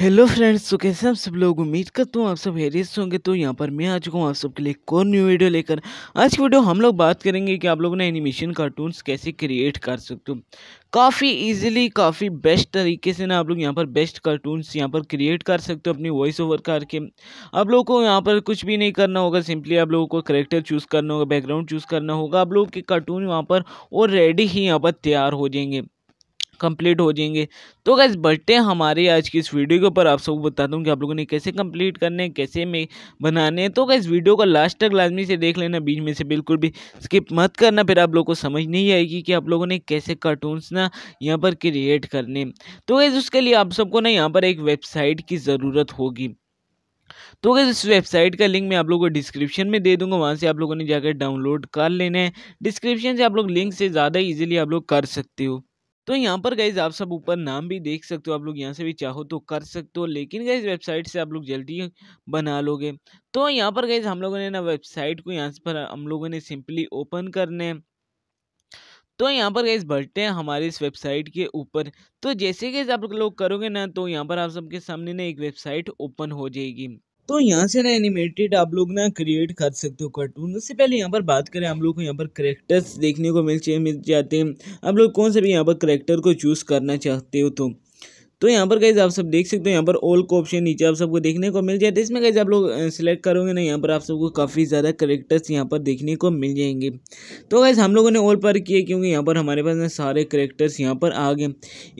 hello friends तो कैसे आप सब लोग उम्मीद करता हूँ आप सब हेरियस होंगे तो यहाँ पर मैं आ चुका हूँ आप सबके लिए एक और न्यू वीडियो लेकर आज की वीडियो हम लोग बात करेंगे कि आप लोग ना एनिमेशन कार्टून्स कैसे क्रिएट कर सकते हो काफ़ी इजीली काफ़ी बेस्ट तरीके से ना आप लोग यहाँ पर बेस्ट कार्टून्स यहाँ पर क्रिएट कर सकते हो अपनी वॉइस ओवर करके आप लोगों को यहाँ पर कुछ भी नहीं करना होगा सिंपली आप लोगों को करेक्टर चूज़ करना होगा बैकग्राउंड चूज़ करना होगा आप लोगों के कार्टून वहाँ पर रेडी ही यहाँ पर तैयार हो जाएंगे कंप्लीट हो जाएंगे तो गैस बढ़ते हैं हमारे आज की इस वीडियो के ऊपर आप सबको बता हूँ कि आप लोगों ने कैसे कंप्लीट करने हैं कैसे में बनाने हैं तो गैस वीडियो को लास्ट तक लाजमी से देख लेना बीच में से बिल्कुल भी स्किप मत करना फिर आप लोग को समझ नहीं आएगी कि आप लोगों ने कैसे कार्टून्स ना यहाँ पर क्रिएट करने तो गैस उसके लिए आप सबको ना यहाँ पर एक वेबसाइट की ज़रूरत होगी तो अगर इस वेबसाइट का लिंक मैं आप लोगों को डिस्क्रिप्शन में दे दूंगा वहाँ से आप लोगों ने जाकर डाउनलोड कर लेना है डिस्क्रिप्शन से आप लोग लिंक से ज़्यादा ईजिली आप लोग कर सकते हो तो यहाँ पर गाइज आप सब ऊपर नाम भी देख सकते हो आप लोग यहाँ से भी चाहो तो कर सकते हो लेकिन गाइज वेबसाइट से आप लोग जल्दी बना लोगे तो यहाँ पर गाइज हम लोगों ने ना वेबसाइट को यहाँ पर हम लोगों ने सिंपली ओपन करने तो यहाँ पर गाइज बढ़ते हैं हमारे इस वेबसाइट के ऊपर तो जैसे गैस आप लोग करोगे ना तो यहाँ पर आप सबके सामने ना एक वेबसाइट ओपन हो जाएगी तो यहाँ से ना एनिमेटेड आप लोग ना क्रिएट कर सकते हो कार्टून उससे पहले यहाँ पर बात करें आप लोग को यहाँ पर करेक्टर्स देखने को मिल मिल जाते हैं आप लोग कौन से भी यहाँ पर करेक्टर को चूज़ करना चाहते हो तो तो यहाँ पर गाइज आप सब देख सकते हो यहाँ पर ऑल को ऑप्शन नीचे आप सबको देखने को मिल जाए तो इसमें गाइज आप लोग सिलेक्ट करोगे ना यहाँ पर आप सबको काफ़ी ज़्यादा करेक्टर्स यहाँ पर देखने को मिल जाएंगे तो गाइज हम लोगों ने ऑल पर किए क्योंकि यहाँ पर हमारे पास ना सारे करेक्टर्स यहाँ पर आ गए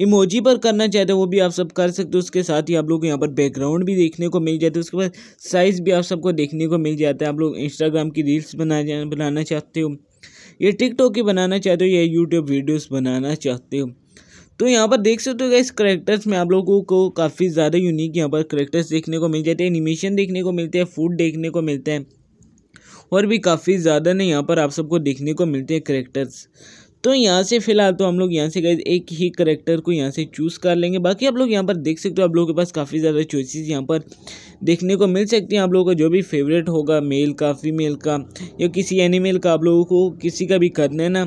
इमोजी पर करना चाहते हो वो भी आप सब कर सकते हो उसके साथ ही आप लोग को यहाँ पर बैकग्राउंड भी देखने को मिल जाता है उसके बाद साइज़ भी आप सबको देखने को मिल जाता है आप लोग इंस्टाग्राम की रील्स बना बनाना चाहते हो या टिकटॉक की बनाना चाहते हो या यूट्यूब वीडियोस बनाना चाहते हो तो यहाँ पर देख सकते हो इस करेक्टर्स में आप लोगों को काफ़ी ज़्यादा यूनिक यहाँ पर करेक्टर्स देखने को मिल जाते हैं एनिमेशन देखने को मिलते हैं फूड देखने को मिलते हैं और भी काफ़ी ज़्यादा ने यहाँ पर आप सबको देखने को मिलते हैं करेक्टर्स तो यहाँ से फिलहाल तो हम लोग यहाँ से गए एक ही करेक्टर को यहाँ से चूज़ कर लेंगे बाकी आप लोग यहाँ पर देख सकते हो आप लोगों के पास काफ़ी ज़्यादा चॉइसेस यहाँ पर देखने को मिल सकती हैं आप लोगों का जो भी फेवरेट होगा मेल का फीमेल का या किसी एनिमल का आप लोगों को किसी का भी करना है ना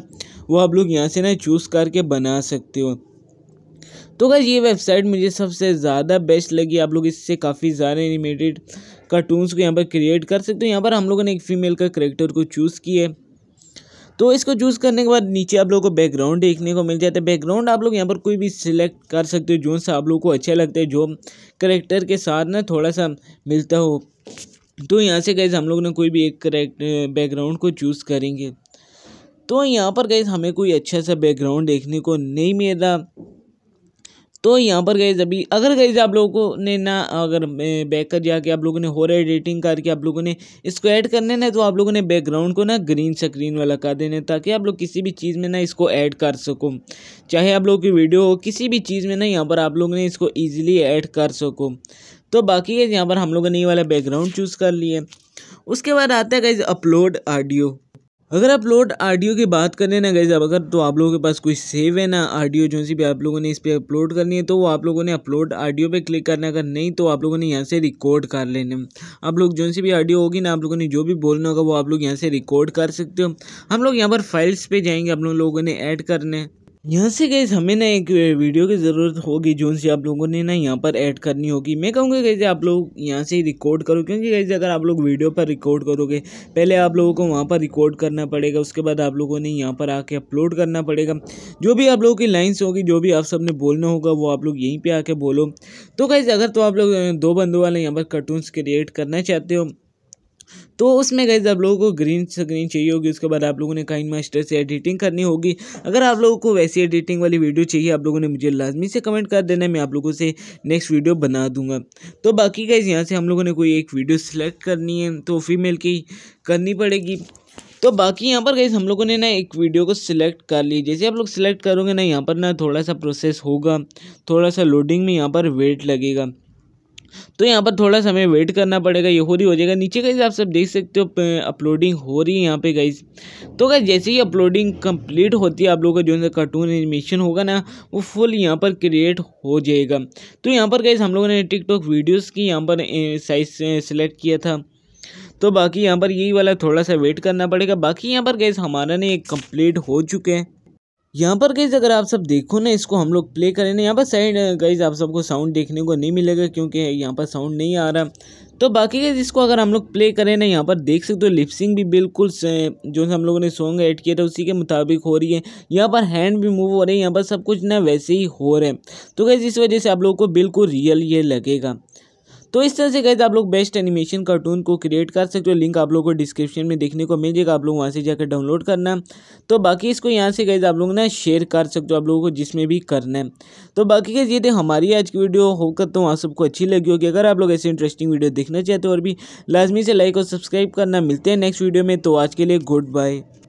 वो आप लोग यहाँ से ना चूज़ करके बना सकते हो तो गैस ये वेबसाइट मुझे सबसे ज़्यादा बेस्ट लगी आप लोग इससे काफ़ी ज़्यादा एनिमेटेड कार्टून्स को यहाँ पर क्रिएट कर सकते हो यहाँ पर हम लोगों ने एक फ़ीमेल का करेक्टर को चूज़ किया तो इसको चूज़ करने के बाद नीचे आप लोगों को बैकग्राउंड देखने को मिल जाता है बैकग्राउंड आप लोग यहाँ पर कोई भी सिलेक्ट कर सकते हो जो सा आप लोग को अच्छा लगता है जो करेक्टर के साथ ना थोड़ा सा मिलता हो तो यहाँ से गए हम लोग ने कोई भी एक करेक्ट बैकग्राउंड को चूज़ करेंगे तो यहाँ पर गए हमें कोई अच्छा सा बैकग्राउंड देखने को नहीं मिल रहा तो यहाँ पर गए अभी अगर गए आप लोगों ने ना अगर बैक कर जाके आप लोगों ने हो रहा एडिटिंग करके आप लोगों ने इसको ऐड करने ना तो आप लोगों ने बैकग्राउंड को ना ग्रीन स्क्रीन वाला कर देना ताकि आप लोग किसी भी चीज़ में ना इसको ऐड कर सको चाहे आप लोगों की वीडियो हो किसी भी चीज़ में ना यहाँ पर आप लोगों ने इसको ईजिली ऐड कर सको तो बाकी यहाँ पर हम लोगों ने ये वाला बैकग्राउंड चूज़ कर लिए उसके बाद आता है गाइज अपलोड ऑडियो अगर आप लोड आडियो की बात करें ना गई अब अगर तो आप लोगों के पास कोई सेव है ना ऑडियो जो सी भी आप लोगों ने इस पर अपलोड करनी है तो वो आप लोगों ने अपलोड ऑडियो पे क्लिक करना अगर नहीं तो आप लोगों ने यहाँ से रिकॉर्ड कर लेने आप लोग जो सी भी ऑडियो होगी ना आप लोगों ने जो भी बोलना होगा वो आप लोग यहाँ से रिकॉर्ड कर सकते हो हम लोग यहाँ पर फाइल्स पर जाएंगे आप लोगों ने ऐड करने यहाँ से गई हमें ना एक वीडियो की ज़रूरत होगी जो सी आप लोगों ने ना यहाँ पर ऐड करनी होगी मैं कहूँगा कैसे आप लोग यहाँ से ही रिकॉर्ड करो क्योंकि कैसे अगर आप लोग वीडियो पर रिकॉर्ड करोगे पहले आप लोगों को वहाँ पर रिकॉर्ड करना पड़ेगा उसके बाद आप लोगों ने यहाँ पर आके अपलोड करना पड़ेगा जो भी आप लोगों की लाइन्स होगी जो भी आप सब ने बोलना होगा वो आप लोग यहीं पर आके बोलो तो कैसे अगर तो आप लोग दो बंदों वाले यहाँ पर कार्टून्स क्रिएट करना चाहते हो तो उसमें गए आप लोगों को ग्रीन स्क्रीन चाहिए होगी उसके बाद आप लोगों ने काइन मास्टर से एडिटिंग करनी होगी अगर आप लोगों को वैसी एडिटिंग वाली वीडियो चाहिए आप लोगों ने मुझे लाजमी से कमेंट कर देना मैं आप लोगों से नेक्स्ट वीडियो बना दूंगा तो बाकी गए यहाँ से हम लोगों ने कोई एक वीडियो सेलेक्ट करनी है तो फीमेल की करनी पड़ेगी तो बाकी यहाँ पर गई हम लोगों ने ना एक वीडियो को सिलेक्ट कर ली जैसे आप लोग सिलेक्ट करोगे ना यहाँ पर ना थोड़ा सा प्रोसेस होगा थोड़ा सा लोडिंग में यहाँ पर वेट लगेगा तो यहाँ पर थोड़ा समय वेट करना पड़ेगा ये हो रही हो जाएगा नीचे का आप सब देख सकते हो अपलोडिंग हो रही है यहाँ पे गई तो गाइज जैसे ही अपलोडिंग कंप्लीट होती है आप लोगों का जो है कार्टून एनिमेशन होगा ना वो फुल यहाँ पर क्रिएट हो जाएगा तो यहाँ पर गई हम लोगों ने टिकटॉक वीडियोज़ की यहाँ पर साइज सेलेक्ट किया था तो बाकी यहाँ पर यही वाला थोड़ा सा वेट करना पड़ेगा बाकी यहाँ पर गैस हमारा ने कंप्लीट हो चुके हैं यहाँ पर गईज अगर आप सब देखो ना इसको हम लोग प्ले करें ना यहाँ पर साइड गईज आप सबको साउंड देखने को नहीं मिलेगा क्योंकि यहाँ पर साउंड नहीं आ रहा तो बाकी गईज इसको अगर हम लोग प्ले करें ना यहाँ पर देख सकते हो लिपसिंग भी बिल्कुल जो हम लोगों ने सॉन्ग ऐड किया था उसी के मुताबिक हो रही है यहाँ पर हैंड भी मूव हो रही है यहाँ पर सब कुछ ना वैसे ही हो रहे हैं तो गई इस वजह से आप लोगों को बिल्कुल रियल ये लगेगा तो इस तरह से गए आप लोग बेस्ट एनिमेशन कार्टून को क्रिएट कर सकते हो लिंक आप लोगों को डिस्क्रिप्शन में देखने को मिल जाएगा आप लोग वहाँ से जाकर डाउनलोड करना तो बाकी इसको यहाँ से गए आप लोग ना शेयर कर सकते हो आप लोगों को जिसमें भी करना है तो बाकी ये थे हमारी आज की वीडियो हो करता हूँ आप सबको अच्छी लगी होगी अगर आप लोग ऐसे इंटरेस्टिंग वीडियो देखना चाहते हो और भी लाजमी से लाइक और सब्सक्राइब करना मिलते हैं नेक्स्ट वीडियो में तो आज के लिए गुड बाय